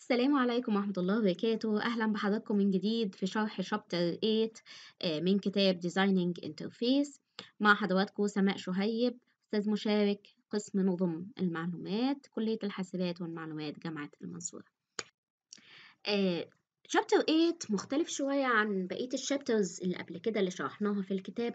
السلام عليكم ورحمة الله وبركاته أهلا بحضراتكم من جديد في شرح شابتر آه، 8 من كتاب Designing Interface مع حضراتكم سماء شهيب أستاذ مشارك قسم نظم المعلومات كلية الحاسبات والمعلومات جامعة المنصورة شابتر آه، 8 مختلف شوية عن بقية الشابترز اللي قبل كده اللي شرحناها في الكتاب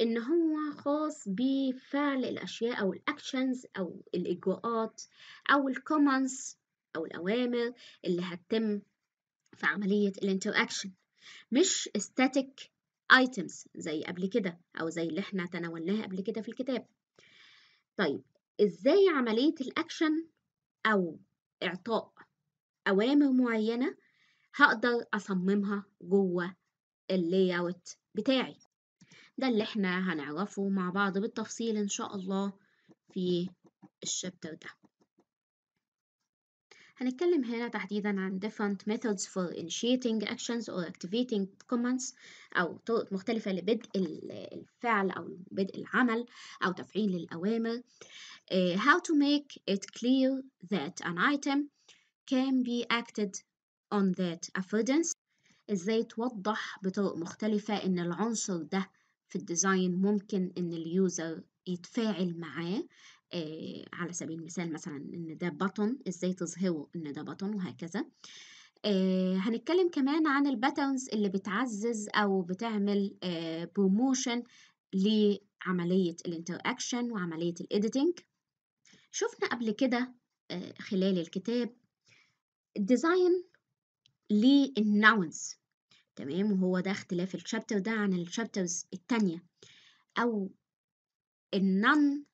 ان هو خاص بفعل الاشياء او الاكشنز او الاجراءات او الكومنتس أو الأوامر اللي هتتم في عملية الانتراكشن مش static items زي قبل كده أو زي اللي احنا تناولناها قبل كده في الكتاب طيب إزاي عملية الأكشن أو إعطاء أوامر معينة هقدر أصممها جوه layout بتاعي ده اللي احنا هنعرفه مع بعض بالتفصيل إن شاء الله في الشابتر ده هنتكلم هنا تحديدا عن different methods for initiating actions or activating commands أو طرق مختلفة لبدء الفعل أو بدء العمل أو تفعيل الأوامر uh, how to make it clear that an item can be acted on that affordance ازاي توضح بطرق مختلفة ان العنصر ده في الديزاين ممكن ان اليوزر يتفاعل معاه آه على سبيل المثال مثلا ان ده بطن ازاي تظهره ان ده بطن وهكذا آه هنتكلم كمان عن الباترنز اللي بتعزز او بتعمل آه بروموشن لعملية الانتر اكشن وعملية الايديتنج شفنا قبل كده آه خلال الكتاب ديزاين للناونز تمام وهو ده اختلاف الشابتر ده عن الشابترز التانية أو النون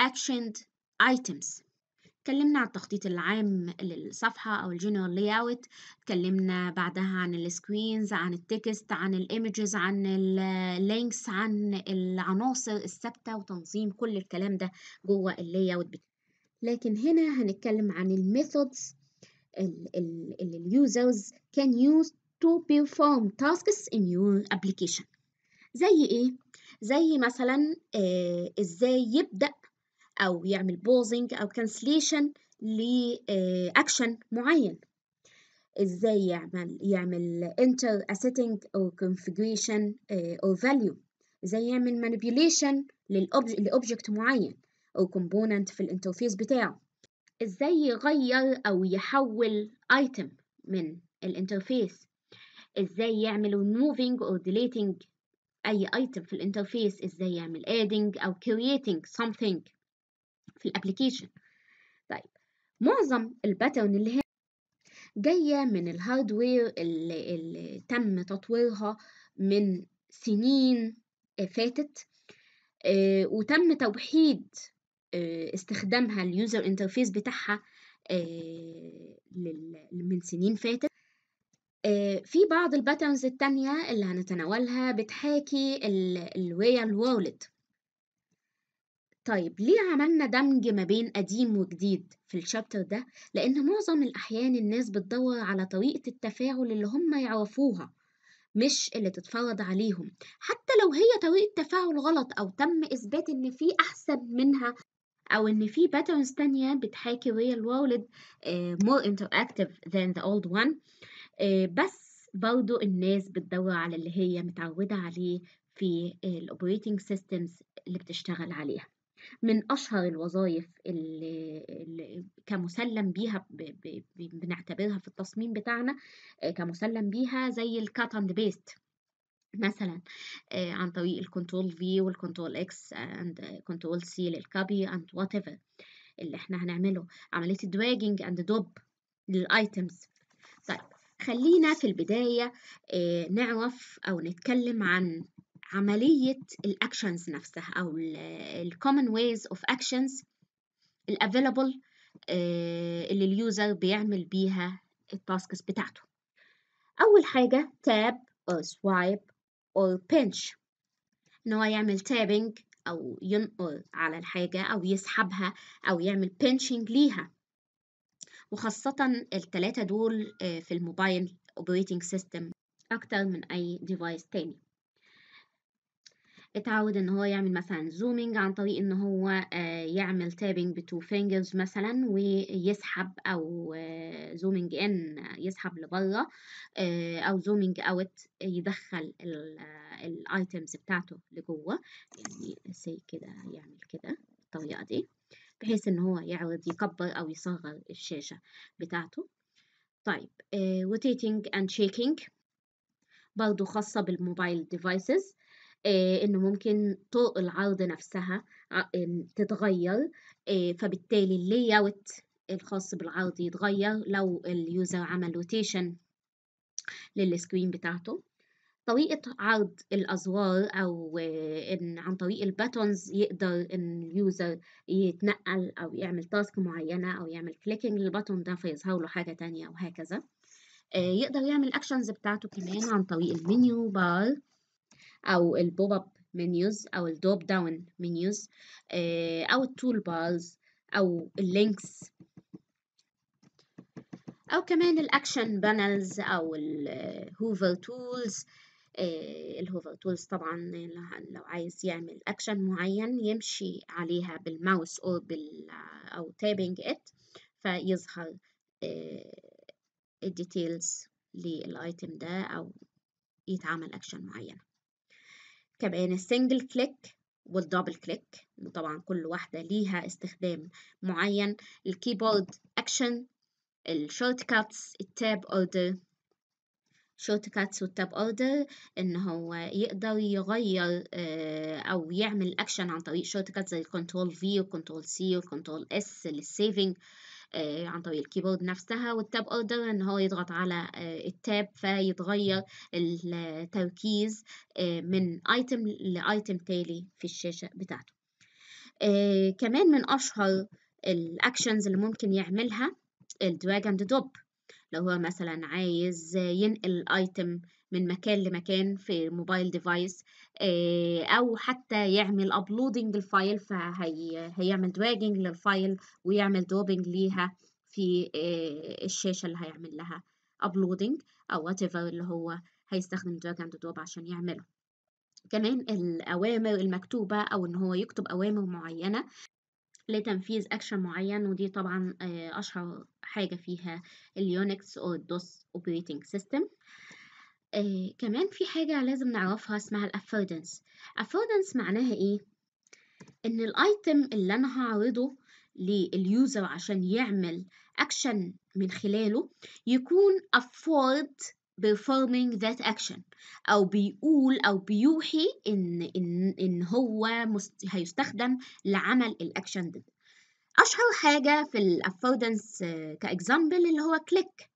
actioned items اتكلمنا عن التخطيط العام للصفحة أو الجنرال لاي اوت اتكلمنا بعدها عن السكرينز عن التكست عن الايمجز عن اللينكس عن العناصر الثابتة وتنظيم كل الكلام ده جوه اللاي اوت لكن هنا هنتكلم عن الميثودز اللي اليوزرز can use to perform tasks in your application زي ايه؟ زي مثلا آه ازاي يبدأ أو يعمل بوزنج أو كانسليشن لأكشن آه، معين ازاي يعمل يعمل انتر اسيتنج او configuration او آه، فاليو ازاي يعمل مانيبيوليشن لأوبجكت معين او كومبوننت في الانترفيس بتاعه ازاي يغير او يحول ايتم من الانترفيس ازاي يعمل removing او ديليتنج اي ايتم في الانترفيس ازاي يعمل ادينج او كرييتنج something في الابلكيشن طيب معظم الباترن اللي هي جاية من الهاردوير اللي, اللي تم تطويرها من سنين فاتت آه، وتم توحيد آه، استخدامها اليوزر انترفيس بتاعها آه، من سنين فاتت في بعض الباترنز التانية اللي هنتناولها بتحاكي الريال وورلد طيب ليه عملنا دمج ما بين قديم وجديد في الشابتر ده؟ لأن معظم الأحيان الناس بتدور على طريقة التفاعل اللي هم يعرفوها مش اللي تتفرض عليهم حتى لو هي طريقة تفاعل غلط أو تم إثبات إن في أحسن منها أو إن في باترنز تانية بتحاكي real world آه، more interactive than the old one آه، بس برضو الناس بتدور على اللي هي متعودة عليه في الأوبريتنج سيستمز اللي بتشتغل عليها من أشهر الوظائف اللي, كمسلم بيها بنعتبرها في التصميم بتاعنا آه، كمسلم بيها زي الكات اند بيست مثلا آه، عن طريق الكنترول في والكنترول اكس اند كنترول سي للكوبي اند وات ايفر اللي احنا هنعمله عمليه دراجنج اند دوب للايتمز طيب خلينا في البدايه آه، نعرف او نتكلم عن عملية الأكشنز نفسها أو الـ common ways of actions الـ available آه، اللي اليوزر بيعمل بيها التاسكس بتاعته أول حاجة تاب أو سوايب أو pinch إن هو يعمل تابنج أو ينقر على الحاجة أو يسحبها أو يعمل pinching ليها وخاصة التلاتة دول آه، في الموبايل اوبريتنج سيستم أكتر من أي ديفايس تاني اتعود ان هو يعمل مثلا زومينج عن طريق ان هو آه، يعمل تابنج بتو فينجرز مثلا ويسحب او زومينج آه، ان آه، يسحب لبره او زومينج اوت يدخل الايتمز بتاعته لجوه يعني سي كده يعمل كده بالطريقه دي بحيث ان هو يعرض يكبر او يصغر الشاشه بتاعته طيب روتيتنج اند شيكينج برضه خاصة بالموبايل ديفايسز آه، إنه ممكن طرق العرض نفسها آه، تتغير آه، فبالتالي اللي اوت الخاص بالعرض يتغير لو اليوزر عمل روتيشن للسكرين بتاعته طريقة عرض الأزوار أو إن عن طريق الباتونز يقدر إن اليوزر يتنقل أو يعمل تاسك معينة أو يعمل كليكنج للباتون ده فيظهر له حاجة تانية وهكذا يقدر يعمل أكشنز بتاعته كمان عن طريق المنيو بار او البوب اب منيوز او الدوب داون منيوز او التول بارز او اللينكس او كمان الاكشن بانلز او الهوفر تولز الهوفر تولز طبعا لو عايز يعمل اكشن معين يمشي عليها بالماوس او بال او تابنج ات فيظهر الديتيلز آه، للايتم ده او يتعمل اكشن معينه كمان السنجل كليك والدبل كليك وطبعا كل واحدة ليها استخدام معين الكيبورد أكشن الشورت كاتس التاب أوردر شورت كاتس والتاب اوردر ان هو يقدر يغير آه، او يعمل اكشن عن طريق شورت كاتس زي كنترول في وكنترول سي وكنترول اس للسيفنج آه، عن طريق الكيبورد نفسها والتاب اوردر ان هو يضغط على آه، التاب فيتغير التركيز آه، من ايتم لايتم تالي في الشاشة بتاعته كمان من اشهر الاكشنز اللي ممكن يعملها الدراج اند دروب لو هو مثلا عايز ينقل الايتم من مكان لمكان في موبايل آه، ديفايس او حتى يعمل ابلودنج الفايل فهيعمل دراجنج للفايل ويعمل دوبنج ليها في آه، الشاشه اللي هيعمل لها ابلودنج او وات اللي هو هيستخدم دراج اند دروب عشان يعمله كمان الأوامر المكتوبة أو إن هو يكتب أوامر معينة لتنفيذ أكشن معين ودي طبعا آه، أشهر حاجة فيها اليونكس أو الدوس أوبريتنج آه، سيستم كمان في حاجة لازم نعرفها اسمها الأفردنس أفردنس معناها إيه؟ إن الأيتم اللي أنا هعرضه لليوزر عشان يعمل أكشن من خلاله يكون أفورد performing that action أو بيقول أو بيوحي إن إن إن هو مست... هيستخدم لعمل الأكشن ده أشهر حاجة في الأفوردنس آه، كإكزامبل اللي هو كليك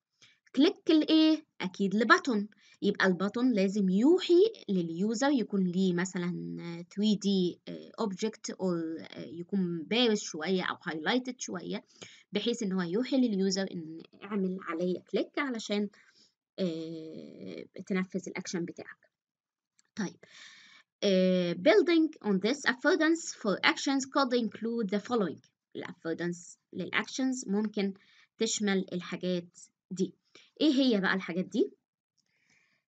كليك لإيه؟ أكيد لبتون. يبقى البتون لازم يوحي لليوزر يكون ليه مثلا 3D آه، آه، object أو يكون بارز شوية أو highlighted شوية بحيث إن هو يوحي لليوزر إن اعمل عليا كليك علشان آه، تنفذ الأكشن بتاعك طيب آه، building on this affordance for actions could include the following الافودنس للاكشنز ممكن تشمل الحاجات دي ايه هي بقى الحاجات دي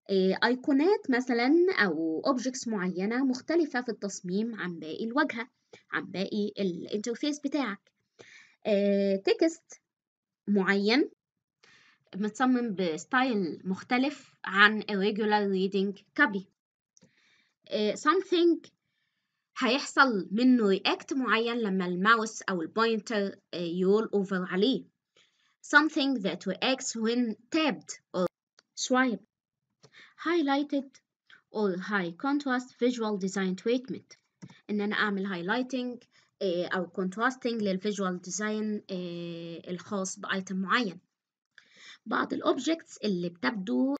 آه، ايقونات مثلا او objects معينه مختلفه في التصميم عن باقي الواجهه عن باقي الانترفيس بتاعك تكست معين متصمم بستايل مختلف عن الريجولار reading copy something هيحصل منه رياكت معين لما الماوس أو البوينتر يول أوفر عليه something that reacts when tabbed or swiped highlighted or high contrast visual design treatment إن أنا أعمل highlighting أو contrasting للفيجوال ديزاين الخاص بأيتم معين بعض الأوبجكتس اللي بتبدو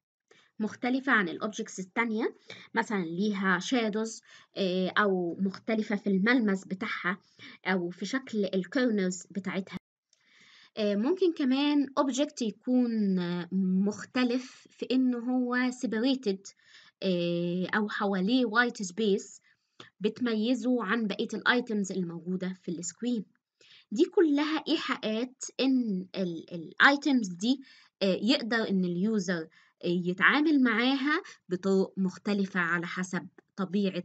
مختلفة عن الأوبجكتس التانية مثلا ليها شادوز آه، أو مختلفة في الملمس بتاعها أو في شكل الكورنرز بتاعتها آه، ممكن كمان اوبجكت يكون مختلف في ان هو سيبريتد آه، او حواليه وايت سبيس بتميزه عن بقيه الايتمز اللي موجوده في السكرين دي كلها ايحاءات ان الايتمز دي يقدر إن اليوزر يتعامل معاها بطرق مختلفة على حسب طبيعة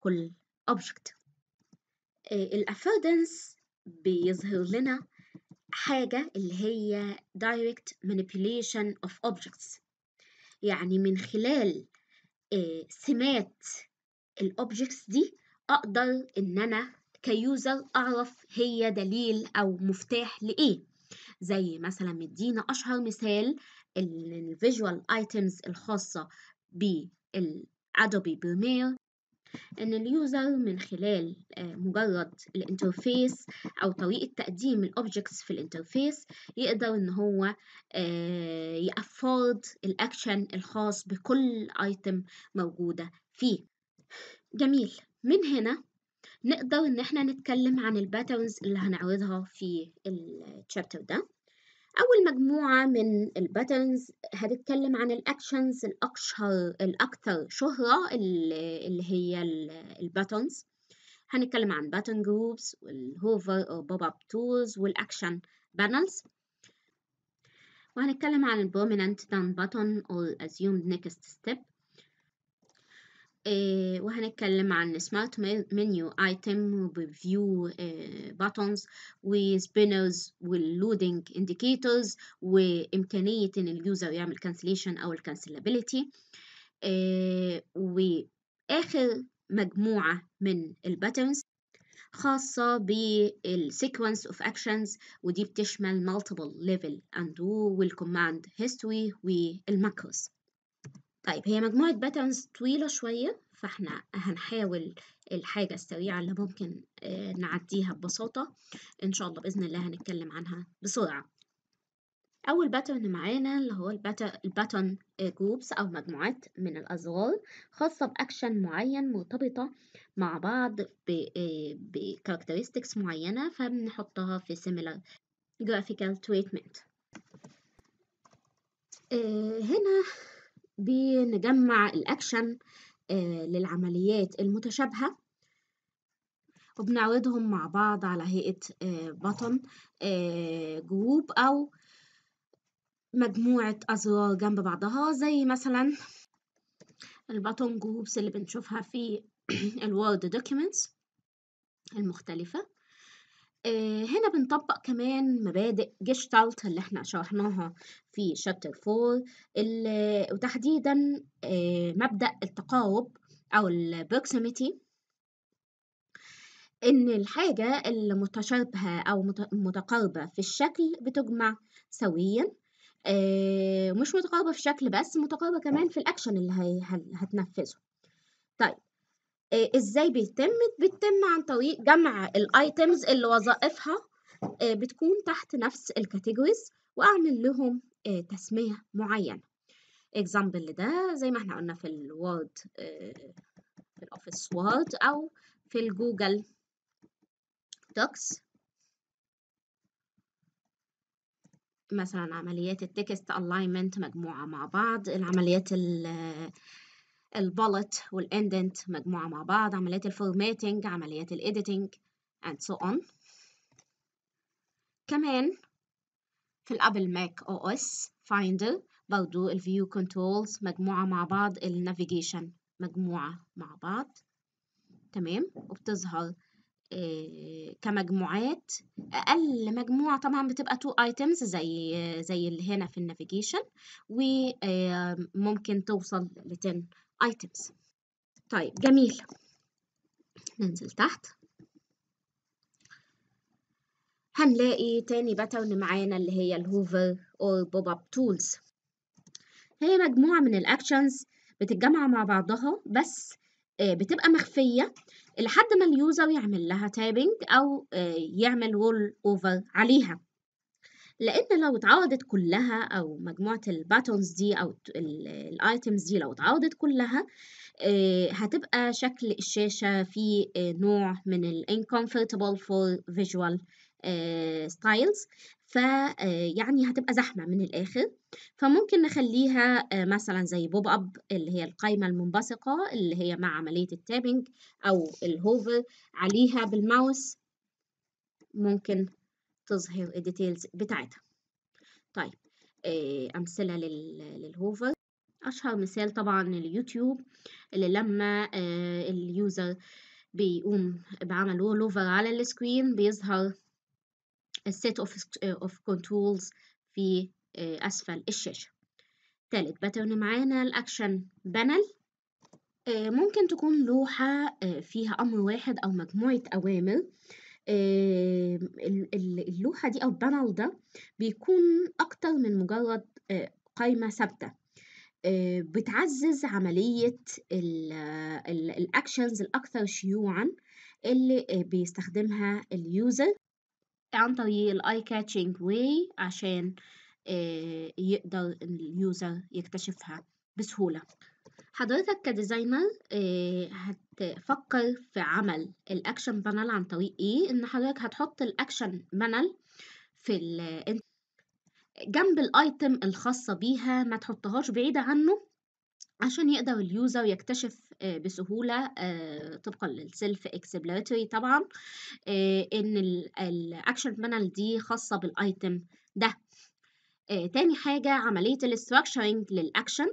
كل object الأفردنس بيظهر لنا حاجة اللي هي direct manipulation of objects يعني من خلال سمات الأوبجكتس دي أقدر إن أنا كيوزر أعرف هي دليل أو مفتاح لإيه زي مثلا مدينا أشهر مثال الفيجوال ايتمز الخاصة بالأدوبي بريمير إن اليوزر من خلال آه، مجرد الانترفيس أو طريقة تقديم الأوبجكتس في الانترفيس يقدر إن هو آه، يأفورد الأكشن الخاص بكل ايتم موجودة فيه جميل من هنا نقدر إن إحنا نتكلم عن الباترنز اللي هنعرضها في الشابتر ده أول مجموعة من الباترنز هنتكلم عن الأكشنز الأكثر الأكثر شهرة اللي هي الباترنز هنتكلم عن باتن جروبس والهوفر أو بوب أب تولز والأكشن بانلز وهنتكلم عن البرومننت دان باتن أو الأزيومد نيكست ستيب إيه، وهنتكلم عن سمارت منيو ايتم وفيو باتونز وسبينرز واللودنج انديكيتورز وامكانيه ان اليوزر يعمل كانسليشن او الكانسلابيلتي واخر مجموعه من الباترنز خاصة بالسيكونس اوف اكشنز ودي بتشمل multiple level undo والcommand history والماكروز طيب هي مجموعة باترنز طويلة شوية فاحنا هنحاول الحاجة السريعة اللي ممكن آه، نعديها ببساطة إن شاء الله بإذن الله هنتكلم عنها بسرعة أول باترن معانا اللي هو الباترن جروبس آه، أو مجموعات من الأزرار خاصة بأكشن معين مرتبطة مع بعض بكاركترستكس آه، معينة فبنحطها في similar graphical treatment هنا بنجمع الأكشن آه، للعمليات المتشابهة وبنعرضهم مع بعض على هيئة آه، بطن آه، جروب أو مجموعة أزرار جنب بعضها زي مثلا البطن جروبس اللي بنشوفها في الوورد دوكيومنتس المختلفة آه، هنا بنطبق كمان مبادئ جيشتالت اللي احنا شرحناها في شابتر 4 وتحديدا آه، مبدأ التقارب أو البروكسيميتي إن الحاجة المتشابهة أو متقاربة في الشكل بتجمع سويا آه، مش متقاربة في الشكل بس متقاربة كمان في الأكشن اللي هتنفذه طيب آه، ازاي بيتم بتتم عن طريق جمع الايتمز اللي وظائفها آه، بتكون تحت نفس الكاتيجوريز واعمل لهم آه، تسميه معينه اكزامبل لده زي ما احنا قلنا في الوورد في الاوفيس وورد او في الجوجل دوكس مثلا عمليات التكست الاينمنت مجموعه مع بعض العمليات البولت والاندنت مجموعة مع بعض عمليات الفورماتنج عمليات الايديتنج and so on كمان في الابل ماك او اس فايندر برضو الفيو كنترولز مجموعة مع بعض النافيجيشن مجموعة مع بعض تمام وبتظهر آه، كمجموعات اقل مجموعه طبعا بتبقى تو ايتمز زي زي اللي هنا في النافيجيشن وممكن آه، توصل لتن 10 items طيب جميل ننزل تحت هنلاقي تاني باترن معانا اللي هي الهوفر أو بوب اب تولز هي مجموعة من الاكشنز بتتجمع مع بعضها بس آه، بتبقى مخفية لحد ما اليوزر يعمل لها تابنج أو آه، يعمل رول أوفر عليها لأن لو اتعوضت كلها أو مجموعة الباتونز دي أو الأيتمز دي لو اتعوضت كلها آه، هتبقى شكل الشاشة في آه، نوع من ال فور فيجوال ستايلز ف آه، يعني هتبقى زحمة من الآخر فممكن نخليها مثلا زي بوب أب اللي هي القائمة المنبثقة اللي هي مع عملية التابنج أو الهوفر عليها بالماوس ممكن تظهر الديتيلز بتاعتها طيب آه، أمثلة للهوفر أشهر مثال طبعا اليوتيوب اللي لما آه، اليوزر بيقوم بعمل رول اوفر على السكرين بيظهر السيت اوف كنترولز في آه، أسفل الشاشة تالت باترن معانا الأكشن بانل ممكن تكون لوحة فيها أمر واحد أو مجموعة أوامر اللوحة دي أو البانل ده بيكون أكتر من مجرد آه، قائمة ثابتة آه، بتعزز عملية الأكشنز الأكثر شيوعا اللي آه، بيستخدمها اليوزر عن طريق الآي كاتشنج واي عشان يقدر اليوزر يكتشفها بسهولة حضرتك كديزاينر آه، هتفكر في عمل الاكشن بانل عن طريق ايه ان حضرتك هتحط الاكشن بانل في ال جنب الايتم الخاصة بيها ما تحطهاش بعيدة عنه عشان يقدر اليوزر يكتشف آه، بسهولة آه، طبقا للسيلف اكسبلاتوري طبعا ان الاكشن بانل دي خاصة بالايتم ده تاني حاجة عملية الاستراكشرنج للاكشن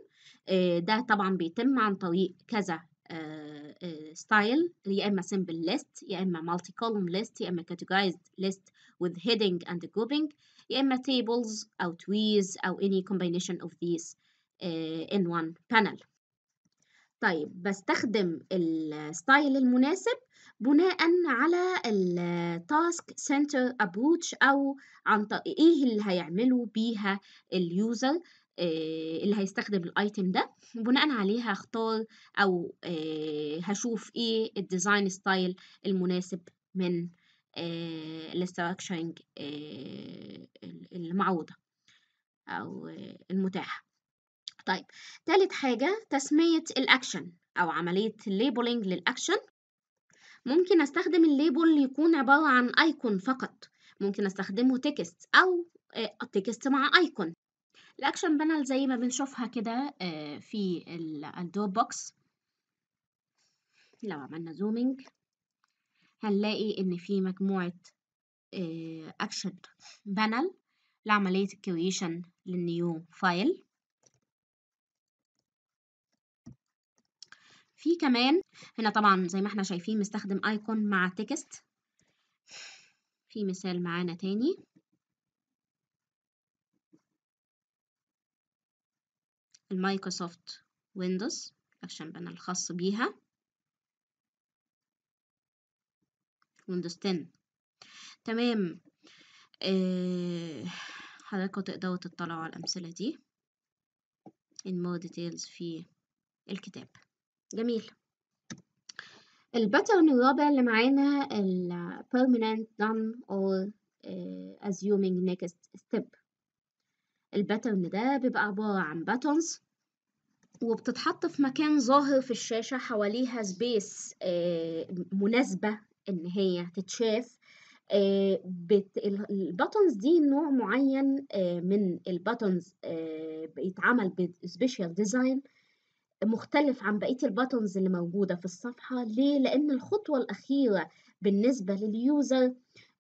آه، ده طبعا بيتم عن طريق كذا ستايل آه، آه، يا اما سمبل ليست يا اما مالتي كولوم ليست يا اما categorized ليست وذ هيدنج اند جروبنج يا اما تيبلز او تويز او اني كومبينيشن اوف ذيس ان وان بانل طيب بستخدم الستايل المناسب بناء على التاسك سنتر ابروتش او عن طريق ايه اللي هيعمله بيها اليوزر آه، اللي هيستخدم الايتم ده وبناء عليه هختار او آه، هشوف ايه الديزاين ستايل المناسب من آه، الاستراكشرنج المعروضه او المتاحه طيب تالت حاجه تسميه الاكشن او عمليه الليبلنج للاكشن ممكن استخدم الليبل يكون عباره عن ايكون فقط ممكن استخدمه تكست او تكست مع ايكون الأكشن بانل زي ما بنشوفها كده آه، في الدروب بوكس لو عملنا زومينج هنلاقي إن في مجموعة أكشن آه، بانل لعملية الكرييشن للنيو فايل في كمان هنا طبعا زي ما احنا شايفين مستخدم ايكون مع تكست في مثال معانا تاني المايكروسوفت ويندوز اكشن بانل الخاص بيها ويندوز 10 تمام آه حضراتكم تقدروا تطلعوا على الأمثلة دي in more details في الكتاب جميل الباترن الرابع اللي معانا ال permanent done or آه، assuming next step الباترن ده بيبقى عبارة عن باترنز وبتتحط في مكان ظاهر في الشاشة حواليها سبيس آه، مناسبة إن هي تتشاف آه، بت... الباتنز دي نوع معين آه، من الباتنز بيتعمل بسبيشال ديزاين مختلف عن بقية الباتنز اللي موجودة في الصفحة ليه؟ لأن الخطوة الأخيرة بالنسبة لليوزر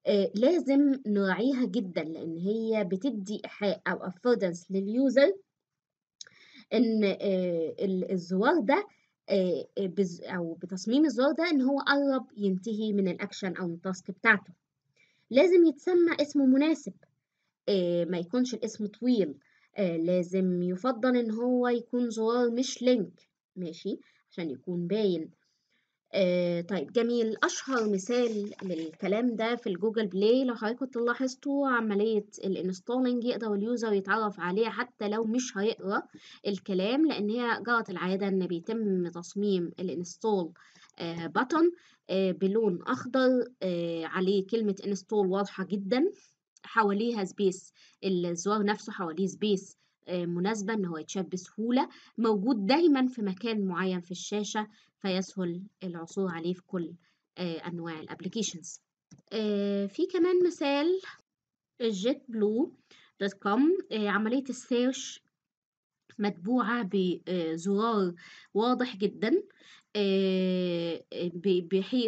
آه، لازم نراعيها جدا لان هي بتدي ايحاء او افوردنس لليوزر ان آه، الزوار ده آه، او بتصميم الزوار ده ان هو قرب ينتهي من الاكشن او التاسك بتاعته لازم يتسمى اسم مناسب ما يكونش الاسم طويل لازم يفضل ان هو يكون زوار مش لينك ماشي عشان يكون باين آه، طيب جميل أشهر مثال للكلام ده في الجوجل بلاي لو حضراتكم تلاحظتوا عملية الانستولينج يقدر اليوزر يتعرف عليها حتى لو مش هيقرأ الكلام لأن هي جرت العادة إن بيتم تصميم الانستول بتن بلون أخضر آه، عليه كلمة انستول واضحة جدا حواليها سبيس الزوار نفسه حواليه سبيس آه، مناسبة إن هو يتشاف بسهولة موجود دايما في مكان معين في الشاشة فيسهل العثور عليه في كل آه، أنواع الابلكيشنز آه، في كمان مثال الجيت بلو دوت كوم عملية السيرش متبوعة بزرار آه، واضح جدا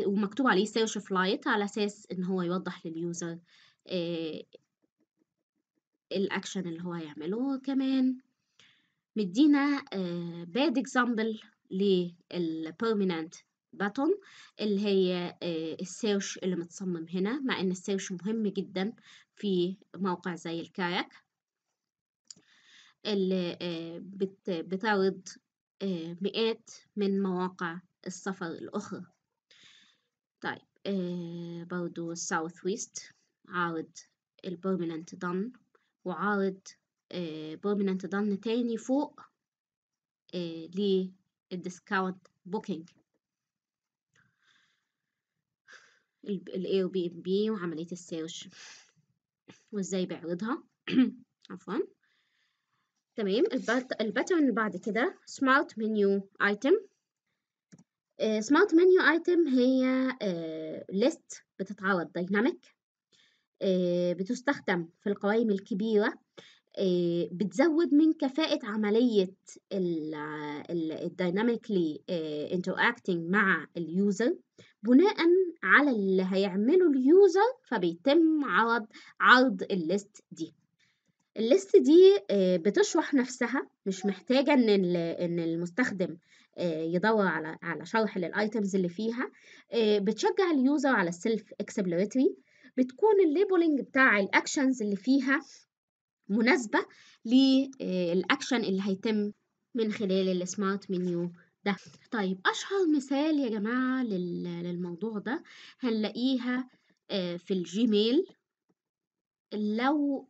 ومكتوب عليه سيرش فلايت على أساس إن هو يوضح لليوزر الأكشن اللي هو هيعمله كمان مدينا باد اكزامبل للبيرمننت باتون اللي هي آه، السيرش اللي متصمم هنا مع ان السيرش مهم جدا في موقع زي الكاياك اللي آه، بتعرض آه، مئات من مواقع السفر الأخرى طيب برضو الساوث ويست عارض البرمننت دان وعارض بيرمننت دان تاني فوق ليه الديسكاونت بوكينج ال A و B and B وعملية السيرش وازاي بعرضها عفوا تمام الباترن بعد كده سمارت منيو ايتم سمارت منيو ايتم هي ليست آه، بتتعرض دايناميك آه، بتستخدم في القوائم الكبيرة آه، بتزود من كفاءة عملية dynamically انتراكتنج آه، مع اليوزر بناء على اللي هيعمله اليوزر فبيتم عرض عرض الليست دي الليست دي آه، بتشرح نفسها مش محتاجة ان ان المستخدم يدور على على شرح للايتمز اللي فيها بتشجع اليوزر على السيلف اكسبلوريتري بتكون الليبلنج بتاع الاكشنز اللي فيها مناسبة للأكشن آه، اللي هيتم من خلال السمارت منيو ده طيب أشهر مثال يا جماعة للموضوع ده هنلاقيها آه، في الجيميل لو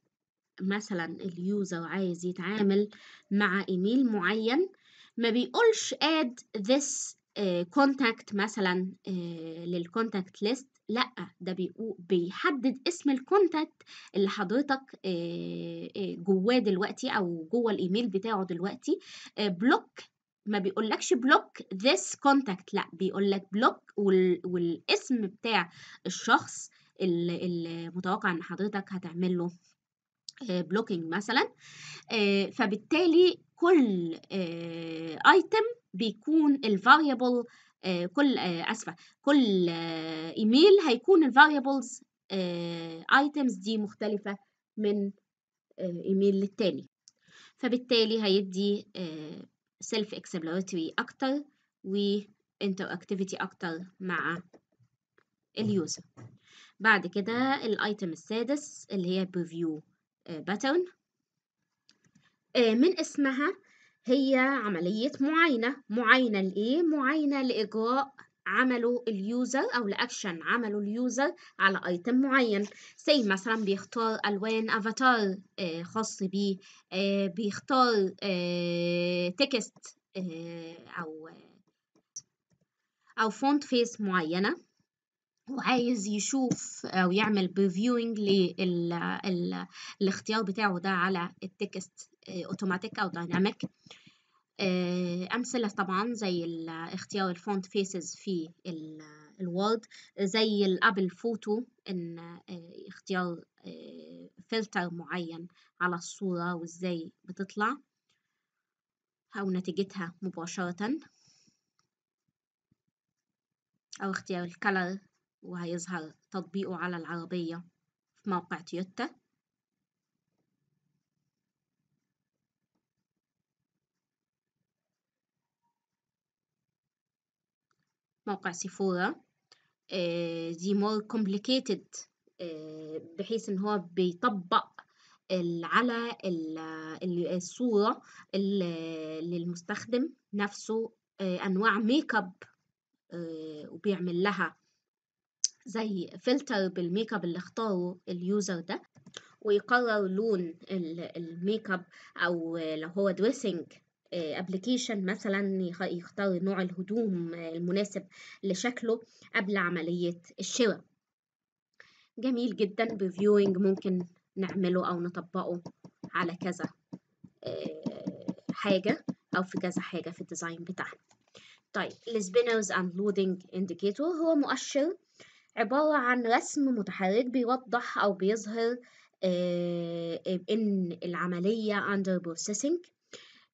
مثلا اليوزر عايز يتعامل مع ايميل معين ما بيقولش add this آه، contact مثلا للكونتاكت ليست لا ده بيحدد اسم الكونتاكت اللي حضرتك جواه دلوقتي او جوه الايميل بتاعه دلوقتي بلوك ما بيقولكش بلوك this contact لا بيقولك بلوك والاسم بتاع الشخص المتوقع ان حضرتك هتعمل له بلوكينج مثلا فبالتالي كل ايتم بيكون الفاريبل آه، كل آه، اسفه كل آه، ايميل هيكون الفاريبلز ايتمز دي مختلفه من ايميل للتاني فبالتالي هيدي سيلف اكسبلوراتوري اكتر و interactivity اكتر مع اليوزر بعد كده الايتم السادس اللي هي بريفيو باترن من اسمها هي عملية معاينة معاينة لإيه؟ معاينة لإجراء عمله اليوزر أو لأكشن عمله اليوزر على أيتم معين زي مثلا بيختار ألوان أفاتار آه، خاص بيه آه، بيختار تكست آه، أو أو فونت فيس معينة وعايز يشوف أو يعمل بريفيوينج للاختيار بتاعه ده على التكست اوتوماتيك آه، او دايناميك آه، امثله طبعا زي اختيار الفونت فيسز في الوورد زي الابل فوتو ان آه، اختيار فلتر معين على الصوره وازاي بتطلع او نتيجتها مباشره او اختيار الكلر وهيظهر تطبيقه على العربيه في موقع تويوتا موقع سيفورا آه، زي مور كومبليكيتد آه، بحيث ان هو بيطبق على الصورة للمستخدم نفسه آه، انواع ميك اب وبيعمل لها زي فلتر بالميك اب اللي اختاره اليوزر ده ويقرر لون الميك اب او لو هو دريسنج ابلكيشن آه، مثلا يختار نوع الهدوم آه، المناسب لشكله قبل عملية الشراء جميل جدا بريفيوينج ممكن نعمله أو نطبقه على كذا آه، حاجة أو في كذا حاجة في الديزاين بتاعنا طيب السبينرز اند لودنج انديكيتور هو مؤشر عبارة عن رسم متحرك بيوضح أو بيظهر إن العملية under processing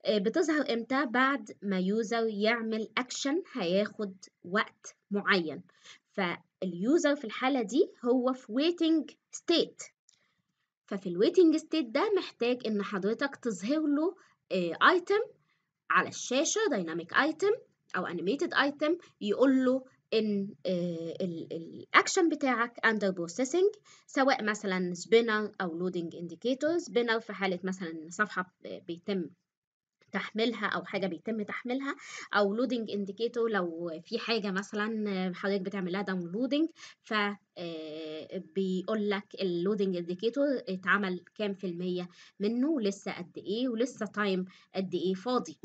آه، بتظهر امتى بعد ما يوزر يعمل اكشن هياخد وقت معين فاليوزر في الحالة دي هو في waiting state ففي الويتنج ستيت ده محتاج ان حضرتك تظهر له ايتم آه، على الشاشة دايناميك ايتم او انيميتد ايتم يقول له ان آه، الاكشن بتاعك اندر بروسيسنج سواء مثلا سبينر او لودنج انديكيتور سبينر في حاله مثلا صفحه بيتم تحميلها او حاجه بيتم تحميلها او لودنج انديكيتور لو في حاجه مثلا حضرتك بتعملها داونلودنج ف آه، بيقول لك اللودنج انديكيتور اتعمل كام في الميه منه ولسه قد ايه ولسه تايم قد ايه فاضي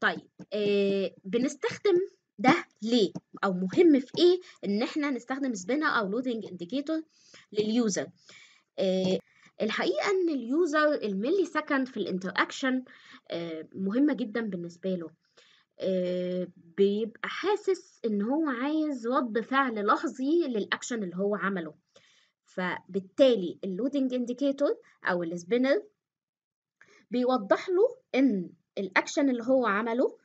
طيب آه، بنستخدم ده ليه او مهم في ايه ان احنا نستخدم سبينر او لودنج انديكيتور لليوزر آه، الحقيقة إن اليوزر الملي سكند في الانتر اكشن آه، مهمة جدا بالنسبة له آه، بيبقى حاسس إن هو عايز رد فعل لحظي للأكشن اللي هو عمله فبالتالي اللودنج انديكيتور أو السبينر بيوضح له إن الأكشن اللي هو عمله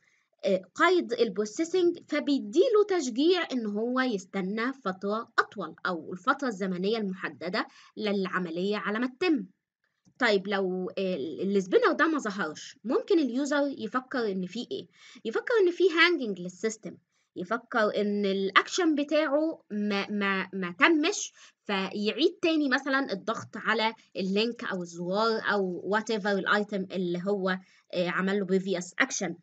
قيد البروسيسنج فبيديله تشجيع ان هو يستنى فتره اطول او الفتره الزمنيه المحدده للعمليه على ما تتم طيب لو آه، السبينر ده ما ظهرش ممكن اليوزر يفكر ان في ايه يفكر ان في هانجنج للسيستم يفكر ان الاكشن بتاعه ما ما ما تمش فيعيد تاني مثلا الضغط على اللينك او الزوار او وات ايفر الايتم اللي هو عمل له بريفيوس اكشن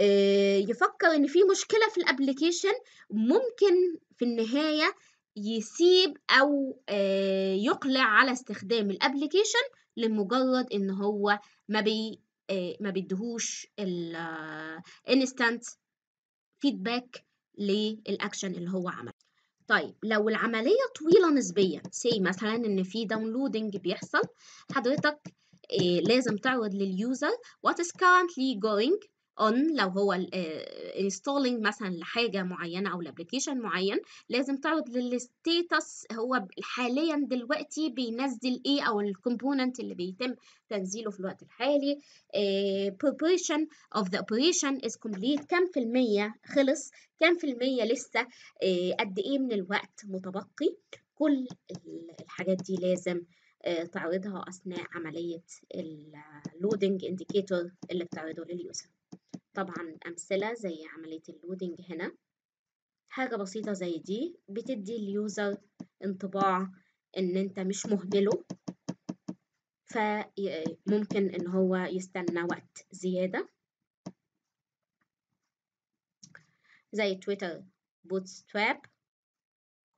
آه، يفكر ان في مشكله في الابلكيشن ممكن في النهايه يسيب او آه، يقلع على استخدام الابلكيشن لمجرد ان هو ما بي آه، ما بيدهوش الانستانت فيدباك للاكشن اللي هو عمله طيب لو العمليه طويله نسبيا سي مثلا ان في داونلودنج بيحصل حضرتك لازم تعرض لليوزر what is currently going اون لو هو انستولينج آه، مثلا لحاجه معينه او لابلكيشن معين لازم تعرض للستيتس هو حاليا دلوقتي بينزل ايه او الكومبوننت اللي بيتم تنزيله في الوقت الحالي آه، preparation of the operation is complete كام في المية خلص كام في المية لسه آه، قد ايه من الوقت متبقي كل الحاجات دي لازم تعرضها أثناء عملية اللودنج انديكيتور اللي بتعرضه لليوزر طبعا أمثلة زي عملية اللودينج هنا حاجة بسيطة زي دي بتدي اليوزر انطباع إن أنت مش مهمله فممكن إن هو يستنى وقت زيادة زي تويتر بوتستراب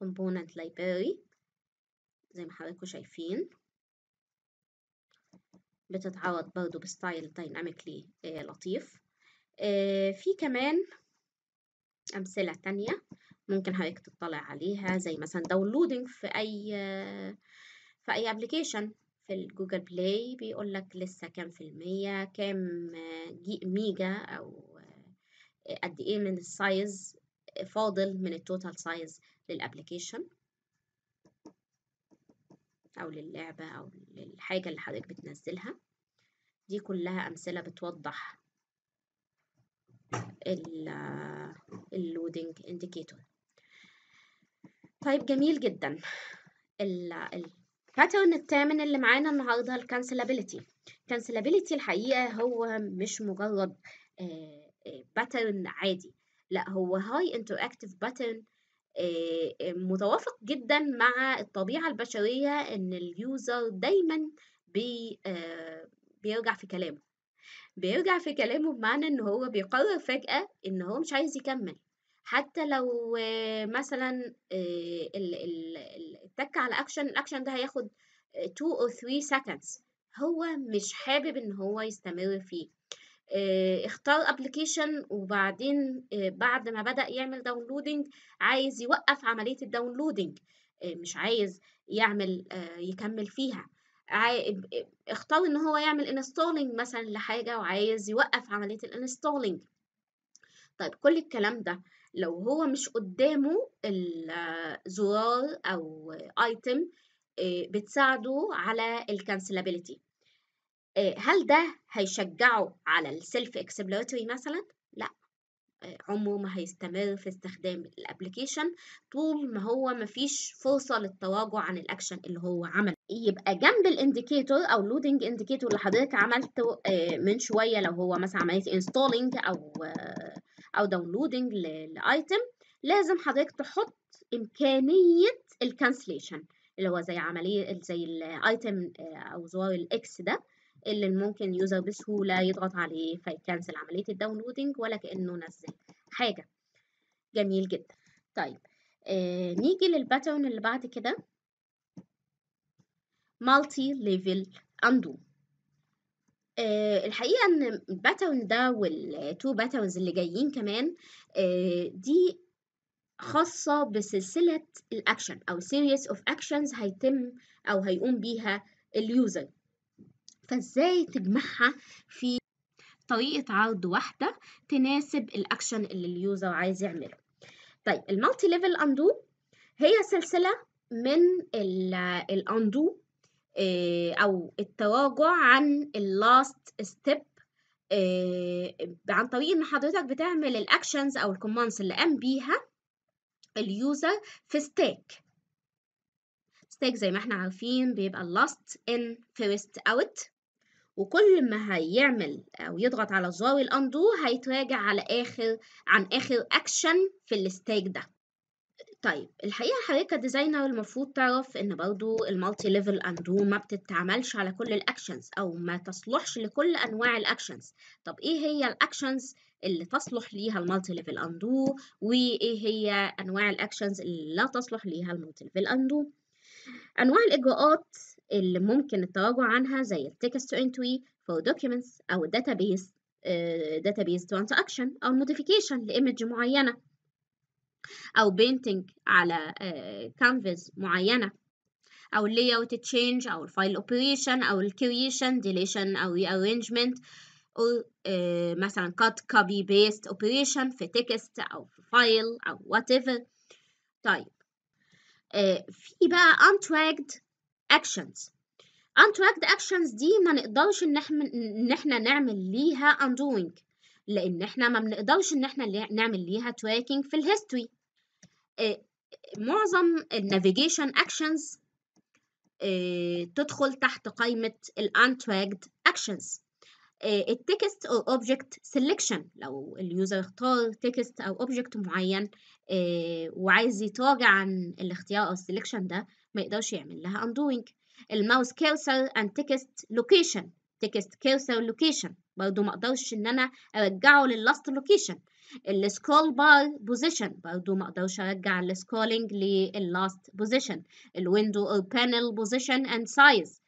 component library زي ما حضراتكم شايفين بتتعرض برضو بستايل دايناميكلي آه، لطيف آه، في كمان أمثلة تانية ممكن حضرتك تطلع عليها زي مثلا داونلودنج في أي في أي أبلكيشن في الجوجل بلاي بيقول لك لسه كام في المية كام جي ميجا أو آه، قد إيه من السايز فاضل من التوتال سايز للأبلكيشن أو للعبة أو للحاجة اللي حضرتك بتنزلها دي كلها أمثلة بتوضح اللودنج انديكيتور طيب جميل جدا الباترن الثامن اللي معانا النهارده الكانسلابيلتي الكانسلابيلتي الحقيقه هو مش مجرد باترن آه، آه، عادي لا هو هاي interactive باترن آه، متوافق جدا مع الطبيعه البشريه ان اليوزر دايما بي بيرجع في كلامه بيرجع في كلامه بمعنى إن هو بيقرر فجأة إن هو مش عايز يكمل حتى لو مثلا آه، التك على أكشن الأكشن ده هياخد 2 أو 3 seconds هو مش حابب إن هو يستمر فيه آه، اختار ابلكيشن وبعدين آه، بعد ما بدأ يعمل داونلودنج عايز يوقف عملية الداونلودنج مش عايز يعمل يكمل فيها اختار ان هو يعمل انستولينج مثلا لحاجة وعايز يوقف عملية الانستولينج طيب كل الكلام ده لو هو مش قدامه الزرار او ايتم آه، بتساعده على الكنسلابيلتي آه، هل ده هيشجعه على السيلف اكسبلوريتوري مثلا عمره ما هيستمر في استخدام الابلكيشن طول ما هو مفيش فرصة للتراجع عن الاكشن اللي هو عمله يبقى جنب الانديكيتور او لودنج انديكيتور اللي حضرتك عملته آه، من شوية لو هو مثلا عملية انستولينج او آه، او داونلودنج لايتم لازم حضرتك تحط امكانية الكنسليشن اللي هو زي عملية زي الايتم آه، او زوار الاكس ده اللي ممكن اليوزر بسهولة يضغط عليه فيكنسل عملية الداونلودنج ولا كأنه نزل حاجة جميل جدا طيب آه نيجي للباترن اللي بعد كده مالتي ليفل اندو الحقيقة ان الباترن ده والتو باترنز اللي جايين كمان آه دي خاصة بسلسلة الأكشن أو series of actions هيتم أو هيقوم بيها اليوزر فازاي تجمعها في طريقة عرض واحدة تناسب الأكشن اللي اليوزر عايز يعمله طيب المالتي ليفل أندو هي سلسلة من الأندو آه، أو التراجع عن اللاست آه، ستيب عن طريق إن حضرتك بتعمل الأكشنز أو الكوماندز اللي قام بيها اليوزر في ستاك ستاك زي ما احنا عارفين بيبقى last in first out وكل ما هيعمل أو يضغط على زرار الأندو هيتراجع على آخر عن آخر أكشن في الستاك ده طيب الحقيقة حضرتك ديزاينر المفروض تعرف إن برضو المالتي ليفل أندو ما بتتعملش على كل الأكشنز أو ما تصلحش لكل أنواع الأكشنز طب إيه هي الأكشنز اللي تصلح ليها المالتي ليفل أندو وإيه هي أنواع الأكشنز اللي لا تصلح ليها المالتي ليفل أندو أنواع الإجراءات اللي ممكن التراجع عنها زي التكست تو انتوي فور دوكيومنتس أو الداتابيس داتابيس ترانزاكشن أو الموديفيكيشن لإيمج معينة أو بينتنج على كانفاس آه، معينة أو اللي اوت تشينج أو الفايل اوبريشن أو الكرييشن ديليشن أو ري ارينجمنت أو آه، مثلا كات كوبي بيست اوبريشن في تكست أو في فايل أو وات ايفر طيب آه، في بقى untracked actions untracked actions دي ما نقدرش ان احنا احنا نعمل ليها undoing لان احنا ما بنقدرش ان احنا نعمل ليها tracking في الهيستوري آه، معظم النافيجيشن actions آه، تدخل تحت قائمة الانتراكت untracked actions آه، التكست او اوبجكت سيلكشن لو اليوزر اختار تكست او اوبجكت معين وعايز يتراجع عن الاختيار او السيلكشن ده ما يقدرش يعمل لها undoing الماوس كيرسر and text location text cursor location برضو ما اقدرش ان انا ارجعه لللاست لوكيشن السكرول بار بوزيشن برضو ما اقدرش ارجع السكرولينج لللاست بوزيشن الويندو اور بانل بوزيشن اند سايز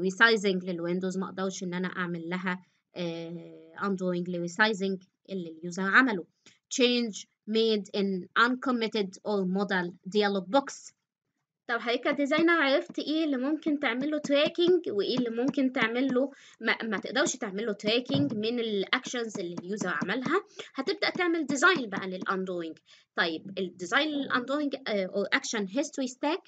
ريسايزنج للويندوز ما اقدرش ان انا اعمل لها اندوينج uh, لريسايزنج اللي اليوزر عمله change made in uncommitted or model dialog box طب حضرتك ديزاينر عرفت ايه اللي ممكن تعمل له تراكنج وايه اللي ممكن تعمل له ما, ما تقدرش تعمل له تراكنج من الاكشنز اللي اليوزر عملها هتبدا تعمل ديزاين بقى للاندروينج طيب الديزاين للاندروينج او اكشن هيستوري ستاك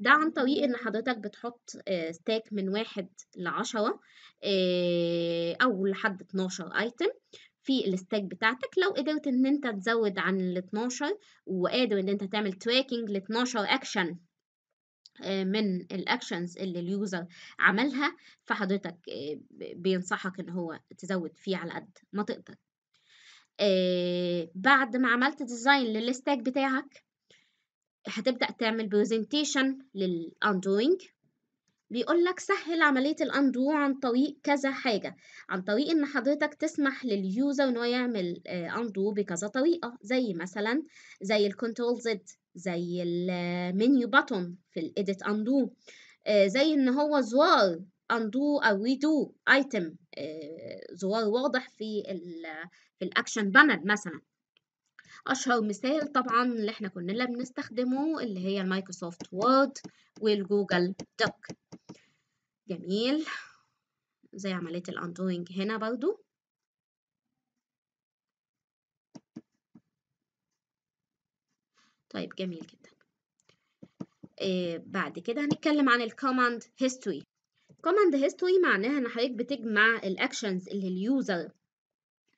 ده عن طريق ان حضرتك بتحط ستاك آه، من واحد لعشرة آه، او لحد 12 ايتم في الستاك بتاعتك لو قدرت ان انت تزود عن ال 12 وقادر ان انت تعمل تراكنج ل 12 اكشن آه، من الاكشنز اللي اليوزر عملها فحضرتك آه، بينصحك ان هو تزود فيه على قد ما تقدر آه، بعد ما عملت ديزاين للستاك بتاعك هتبدأ تعمل برزنتيشن للأندوينج بيقول لك سهل عملية الأندو عن طريق كذا حاجة عن طريق إن حضرتك تسمح لليوزر إن هو يعمل أندو بكذا طريقة زي مثلا زي الكنترول زد زي المنيو باتون في الايديت اندو آه، زي ان هو زوار اندو او ريدو ايتم آه، زوار واضح في الـ في الاكشن بانل مثلا اشهر مثال طبعا اللي احنا كنا بنستخدمه اللي هي المايكروسوفت وورد والجوجل دوك جميل زي عمليه الاندوينج هنا برضو طيب جميل جدا آه بعد كده هنتكلم عن الكوماند هيستوري كوماند هيستوري معناها ان حضرتك بتجمع الاكشنز اللي اليوزر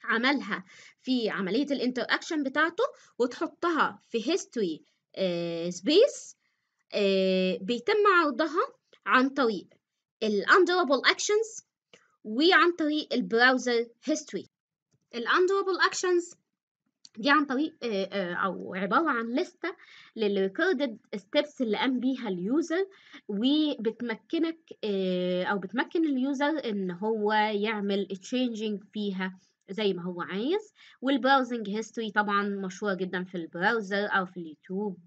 عملها في عملية الانتر اكشن بتاعته وتحطها في هيستوري آه، سبيس آه، بيتم عرضها عن طريق الاندرابل اكشنز وعن طريق البراوزر هيستوري الاندرابل اكشنز دي عن طريق آه، آه، او عباره عن لسته للريكوردد ستيبس اللي قام بيها اليوزر وبتمكنك آه، او بتمكن اليوزر ان هو يعمل تشينجينج فيها زي ما هو عايز والبراوزنج هيستوري طبعا مشهوره جدا في البراوزر او في اليوتيوب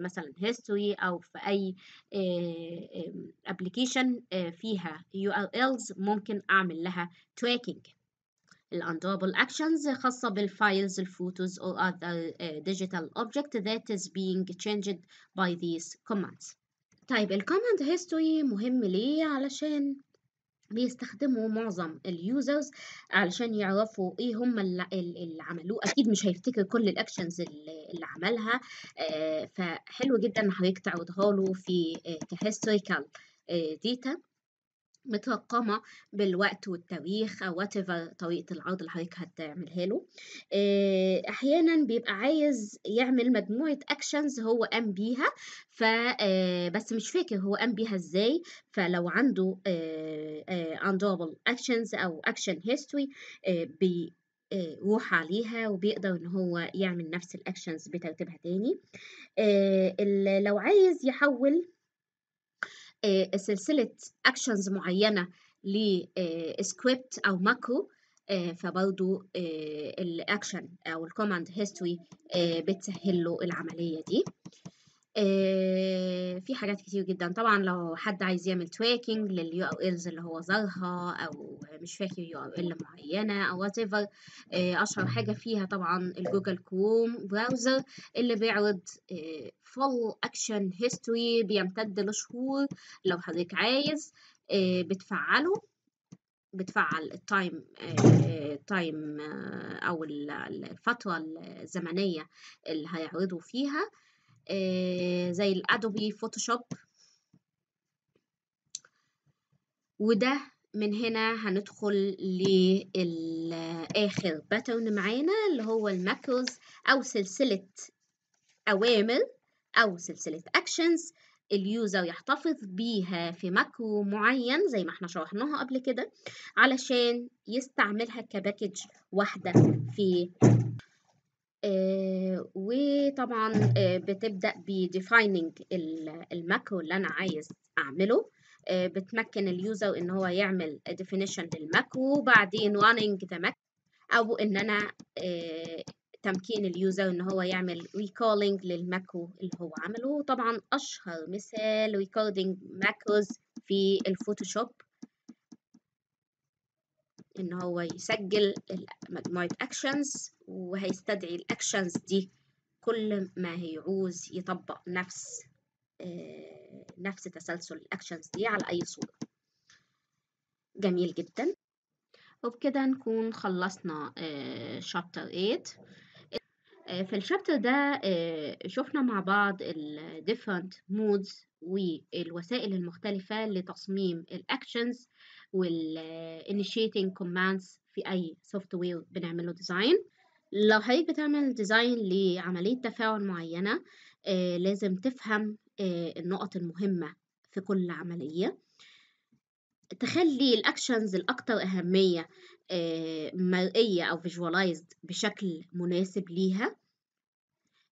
مثلا هيستوري او في اي ابلكيشن فيها يو ار ممكن اعمل لها تراكنج الأندرابل actions خاصة بالفايلز الفوتوز أو other آه، digital object that is being changed by these commands طيب الكوماند هيستوري مهم ليه علشان بيستخدموا معظم اليوزرز علشان يعرفوا ايه هم اللي عملوه اكيد مش هيفتكر كل الاكشنز اللي عملها آه، فحلو جدا ان حضرتك تعرضها له في كهيستوريكال آه، داتا مترقمة بالوقت والتاريخ أو whatever طريقة العرض اللي حضرتك هتعملها له آه، أحيانا بيبقى عايز يعمل مجموعة أكشنز هو قام بيها ف آه، بس مش فاكر هو قام بيها إزاي فلو عنده آه، undurable أكشنز أو أكشن هيستوري بي روح عليها وبيقدر ان هو يعمل نفس الاكشنز بترتيبها تاني لو عايز يحول آه، سلسلة أكشنز معينة لسكريبت آه، أو ماكو آه، فبرضو الأكشن أو الكوماند هيستوري بتسهل له العملية دي آه، في حاجات كتير جدا طبعا لو حد عايز يعمل تراكنج لليو او ايلز اللي هو ظهرها او مش فاكر يو او ال معينه او وات ايفر آه، اشهر حاجه فيها طبعا الجوجل كروم براوزر اللي بيعرض فول اكشن هيستوري بيمتد لشهور لو حضرتك عايز آه، بتفعله بتفعل التايم تايم او الفتره الزمنيه اللي هيعرضوا فيها آه، زي الادوبي فوتوشوب وده من هنا هندخل لآخر باترن معانا اللي هو الماكروز أو سلسلة أوامر أو سلسلة أكشنز اليوزر يحتفظ بيها في ماكرو معين زي ما احنا شرحناها قبل كده علشان يستعملها كباكج واحدة في آه، وطبعًا آه، بتبدأ بديفايننج الماكرو اللي أنا عايز أعمله، آه، بتمكّن اليوزر إن هو يعمل definition للماكرو، وبعدين running the mac أو إن أنا تمكين اليوزر إن هو يعمل recalling للماكرو اللي هو عمله، طبعا أشهر مثال recording macros في الفوتوشوب. ان هو يسجل مجموعة اكشنز وهيستدعي الاكشنز دي كل ما هيعوز يطبق نفس آه، نفس تسلسل الاكشنز دي على اي صورة جميل جدا وبكده نكون خلصنا شابتر آه، 8 آه، في الشابتر ده شفنا مع بعض ال different modes والوسائل المختلفة لتصميم الأكشنز والانيشيتنج commands في أي سوفت وير بنعمله ديزاين لو حضرتك بتعمل ديزاين لعملية تفاعل معينة آه، لازم تفهم آه، النقط المهمة في كل عملية تخلي الأكشنز الأكثر أهمية آه، مرئية أو فيجوالايزد بشكل مناسب ليها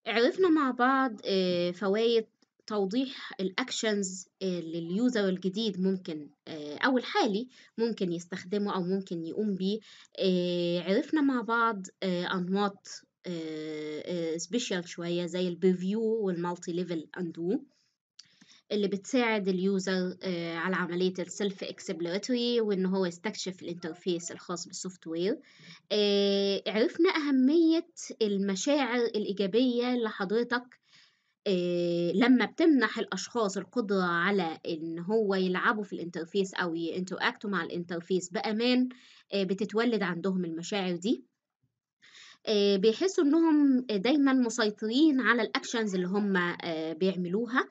عرفنا مع بعض فوائد توضيح الأكشنز اللي اليوزر الجديد ممكن آه، أو الحالي ممكن يستخدمه أو ممكن يقوم بيه آه، عرفنا مع بعض آه، أنماط سبيشال شوية زي البريفيو والمالتي ليفل أندو اللي بتساعد اليوزر على عملية السلف اكسبلوراتوري وإن هو يستكشف الانترفيس الخاص بالسوفت وير عرفنا أهمية المشاعر الإيجابية اللي حضرتك لما بتمنح الأشخاص القدرة على إن هو يلعبوا في الانترفيس أو ينتراكتوا مع الانترفيس بأمان بتتولد عندهم المشاعر دي بيحسوا إنهم دايما مسيطرين على الأكشنز اللي هم بيعملوها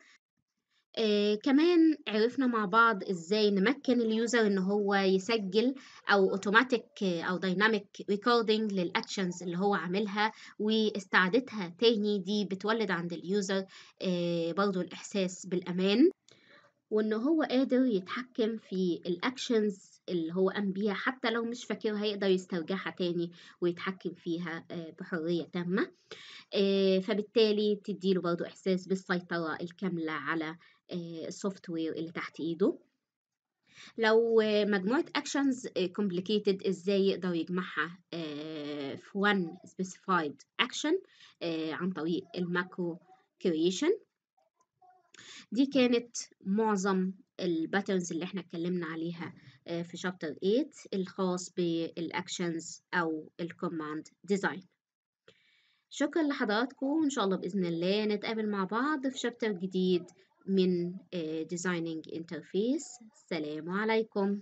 آه كمان عرفنا مع بعض ازاي نمكن اليوزر ان هو يسجل او اوتوماتيك او دايناميك ريكوردنج للاكشنز اللي هو عاملها واستعادتها تاني دي بتولد عند اليوزر آه برضو الاحساس بالامان وان هو قادر يتحكم في الاكشنز اللي هو قام بيها حتى لو مش فاكرها هيقدر يسترجعها تاني ويتحكم فيها آه، بحرية تامة آه، فبالتالي تديله برضو إحساس بالسيطرة الكاملة على السوفت آه، وير اللي تحت ايده لو مجموعة actions complicated ازاي يقدر يجمعها آه، في one specified action آه، عن طريق الماكرو creation دي كانت معظم الباترنز اللي احنا اتكلمنا عليها في شابتر 8 الخاص بالاكشنز او الكوماند ديزاين شكرا لحضراتكم وان شاء الله باذن الله نتقابل مع بعض في شابتر جديد من ديزايننج آه، انترفيس السلام عليكم